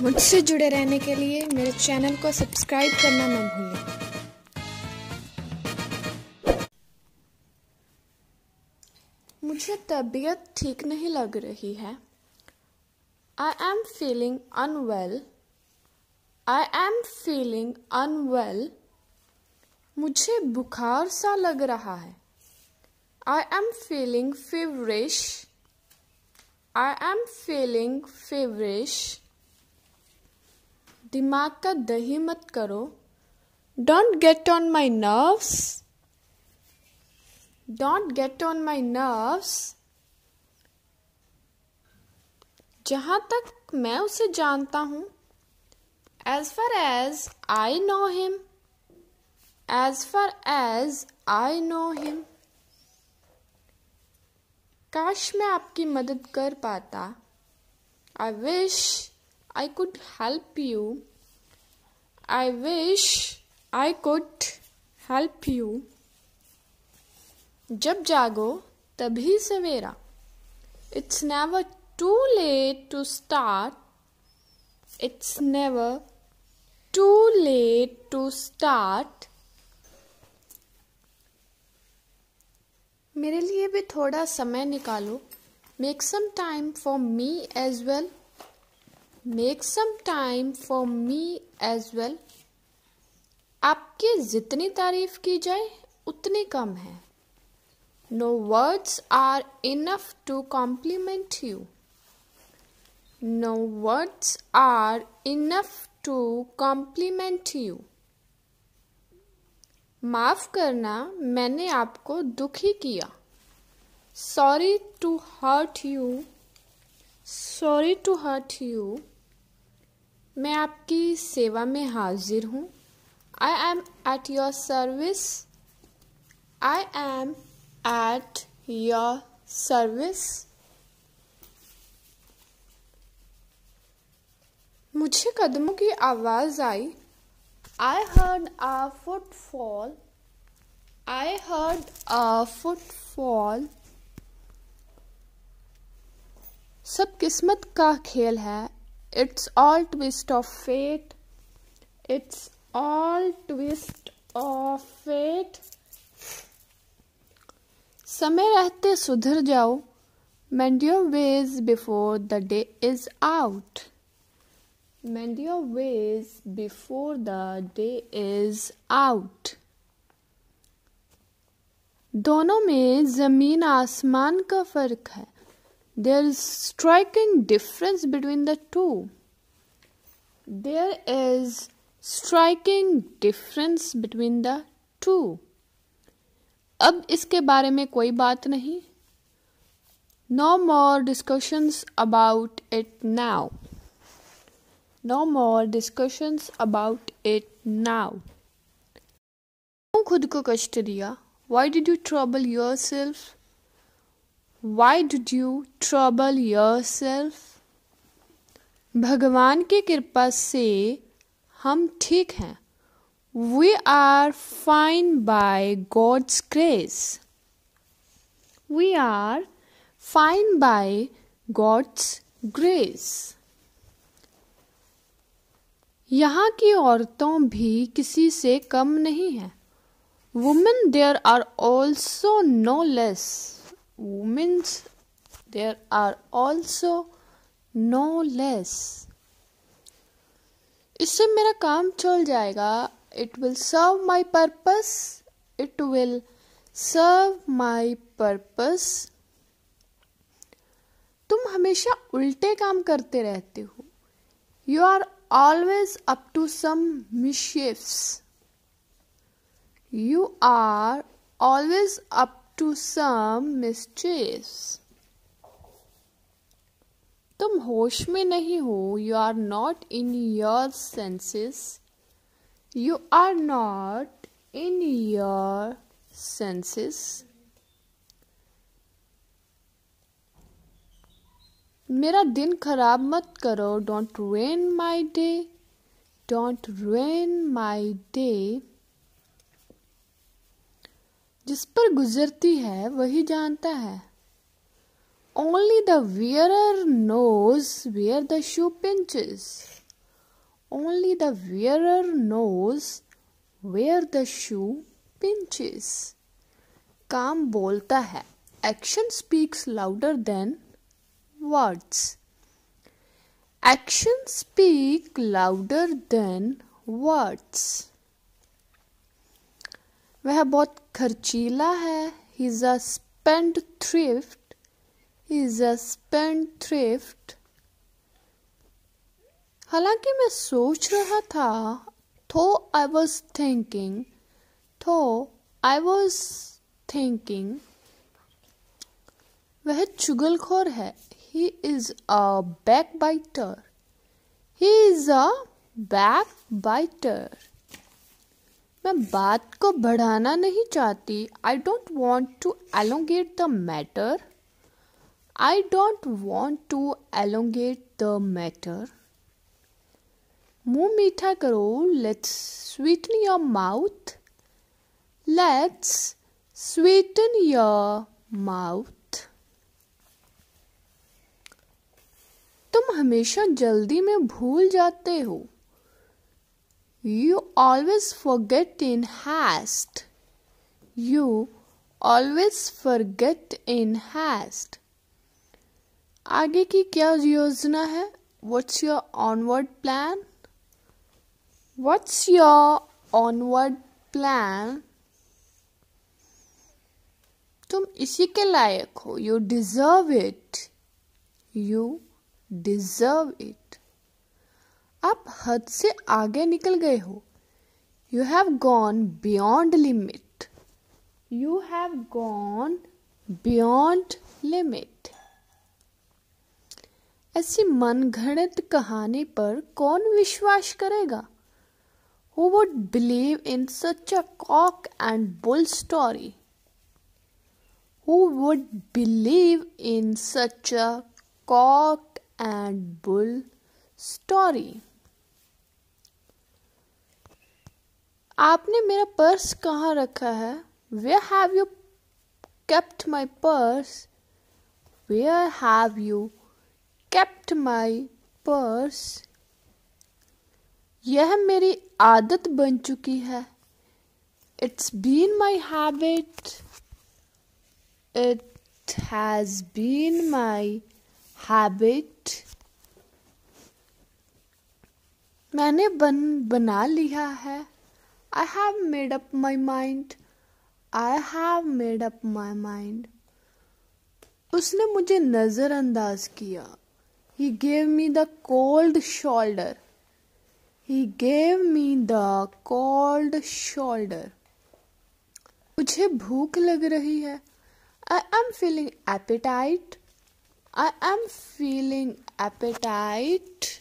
मुझसे जुड़े रहने के लिए मेरे चैनल को सब्सक्राइब करना न भूलें मुझे तबीयत ठीक नहीं लग रही है I am feeling unwell I am feeling unwell मुझे बुखार सा लग रहा है I am feeling feverish I am feeling feverish दिमाग का दही मत करो don't get on my nerves don't get on my nerves जहाँ तक मैं उसे जानता हूँ as far as I know him as far as I know him काश मैं आपकी मदद कर पाता I wish I could help you I wish I could help you. जब जागो तभी सवेरा It's never too late to start. It's never too late to start. मेरे लिए भी थोड़ा समय निकालो make some time for me as well make some time for me as well आपकी जितनी तारीफ की जाए उतनी कम है no words are enough to compliment you no words are enough to compliment you माफ करना मैंने आपको दुखी किया sorry to hurt you sorry to hurt you मैं आपकी सेवा में हाजिर हूँ I am at your service I am at your service मुझे कदमों की आवाज़ आई I heard a footfall I heard a footfall सब किस्मत का खेल है it's all twist of fate it's all twist of fate समय रहते सुधर जाओ mend your ways before the day is out mend your ways before the day is out दोनों में जमीन आसमान का फर्क है There is striking difference between the two. There is striking difference between the two. अब इसके बारे में कोई बात नहीं No more discussions about it now. No more discussions about it now. क्यों खुद को कष्ट दिया Why did you trouble yourself? Why did you trouble yourself भगवान की कृपा से हम ठीक हैं we are fine by God's grace we are fine by God's grace यहाँ की औरतों भी किसी से कम नहीं हैं women there are also no less women's there are also no less इससे मेरा काम चल जाएगा it will serve my purpose it will serve my purpose तुम हमेशा उल्टे काम करते रहते हो you are always up to some mischiefs you are always up to some mischiefs. तुम होश में नहीं हो you are not in your senses you are not in your senses मेरा दिन खराब मत करो don't rain my day don't rain my day जिस पर गुजरती है वही जानता है only the wearer knows where the shoe pinches only the wearer knows where the shoe pinches काम बोलता है action speaks louder than words action speak louder than words वह बहुत खर्चीला है he is a spendthrift he is a spendthrift हालांकि मैं सोच रहा था थो आई वॉज थिंकिंग थो आई वॉज थिंकिंग वह चुगलखोर है he is a backbiter he is a backbiter मैं बात को बढ़ाना नहीं चाहती I don't want to elongate the matter I don't want to elongate the matter मुंह मीठा करो let's sweeten your mouth let's sweeten your mouth तुम हमेशा जल्दी में भूल जाते हो You always forget in haste. You always forget in haste. आगे की क्या योजना है What's your onward plan? What's your onward plan? तुम इसी के लायक हो You deserve it. You deserve it. आप हद से आगे निकल गए हो you have gone beyond limit you have gone beyond limit ऐसी मनगणित कहानी पर कौन विश्वास करेगा who would believe in such a cock and bull story who would believe in such a cock and bull story आपने मेरा पर्स कहाँ रखा है where have you kept my purse where have you kept my purse यह मेरी आदत बन चुकी है it's been my habit it has been my habit मैंने बन बना लिया है I have made up my mind. I have made up my mind. उसने मुझे नज़रअंदाज किया he gave me the cold shoulder he gave me the cold shoulder मुझे भूख लग रही है I am feeling appetite I am feeling apatite